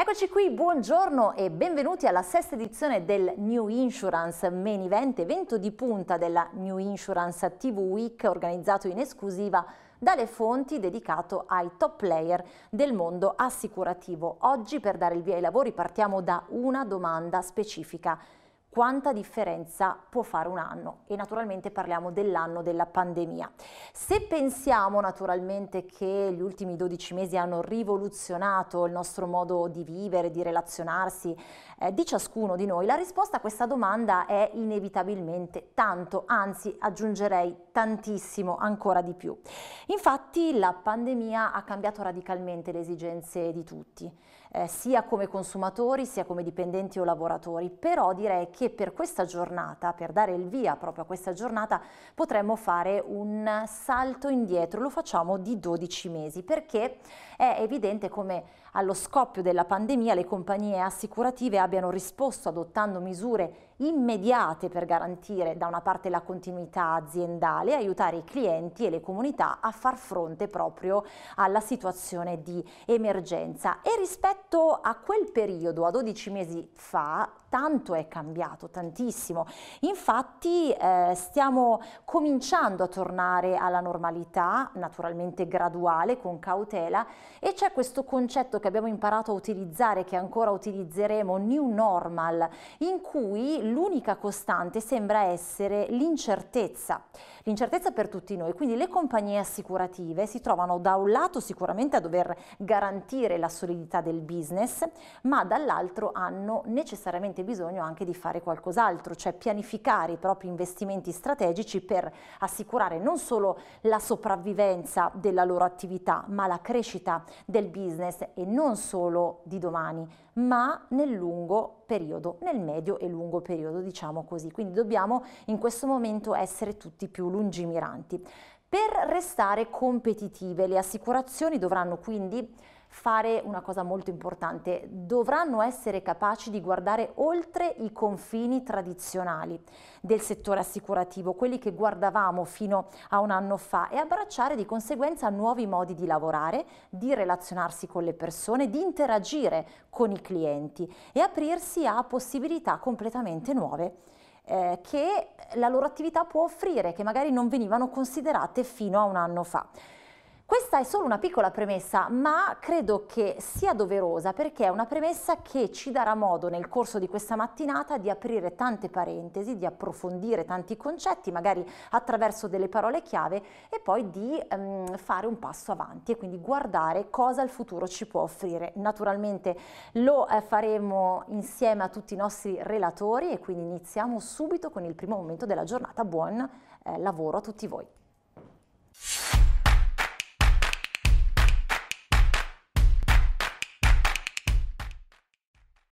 Eccoci qui, buongiorno e benvenuti alla sesta edizione del New Insurance Main Event, evento di punta della New Insurance TV Week organizzato in esclusiva dalle fonti dedicato ai top player del mondo assicurativo. Oggi per dare il via ai lavori partiamo da una domanda specifica quanta differenza può fare un anno e naturalmente parliamo dell'anno della pandemia. Se pensiamo naturalmente che gli ultimi 12 mesi hanno rivoluzionato il nostro modo di vivere, di relazionarsi eh, di ciascuno di noi, la risposta a questa domanda è inevitabilmente tanto, anzi aggiungerei tantissimo, ancora di più. Infatti la pandemia ha cambiato radicalmente le esigenze di tutti, eh, sia come consumatori sia come dipendenti o lavoratori, però direi che che per questa giornata, per dare il via proprio a questa giornata, potremmo fare un salto indietro, lo facciamo di 12 mesi, perché è evidente come allo scoppio della pandemia le compagnie assicurative abbiano risposto adottando misure immediate per garantire da una parte la continuità aziendale e aiutare i clienti e le comunità a far fronte proprio alla situazione di emergenza. E rispetto a quel periodo, a 12 mesi fa, tanto è cambiato, tantissimo. Infatti eh, stiamo cominciando a tornare alla normalità, naturalmente graduale, con cautela, e c'è questo concetto che abbiamo imparato a utilizzare, che ancora utilizzeremo, new normal, in cui l'unica costante sembra essere l'incertezza, l'incertezza per tutti noi, quindi le compagnie assicurative si trovano da un lato sicuramente a dover garantire la solidità del business, ma dall'altro hanno necessariamente bisogno anche di fare qualcos'altro, cioè pianificare i propri investimenti strategici per assicurare non solo la sopravvivenza della loro attività, ma la crescita del business e non solo di domani, ma nel lungo periodo, nel medio e lungo periodo periodo, diciamo così. Quindi dobbiamo in questo momento essere tutti più lungimiranti. Per restare competitive le assicurazioni dovranno quindi fare una cosa molto importante, dovranno essere capaci di guardare oltre i confini tradizionali del settore assicurativo, quelli che guardavamo fino a un anno fa e abbracciare di conseguenza nuovi modi di lavorare, di relazionarsi con le persone, di interagire con i clienti e aprirsi a possibilità completamente nuove eh, che la loro attività può offrire, che magari non venivano considerate fino a un anno fa. Questa è solo una piccola premessa, ma credo che sia doverosa perché è una premessa che ci darà modo nel corso di questa mattinata di aprire tante parentesi, di approfondire tanti concetti, magari attraverso delle parole chiave e poi di um, fare un passo avanti e quindi guardare cosa il futuro ci può offrire. Naturalmente lo eh, faremo insieme a tutti i nostri relatori e quindi iniziamo subito con il primo momento della giornata. Buon eh, lavoro a tutti voi.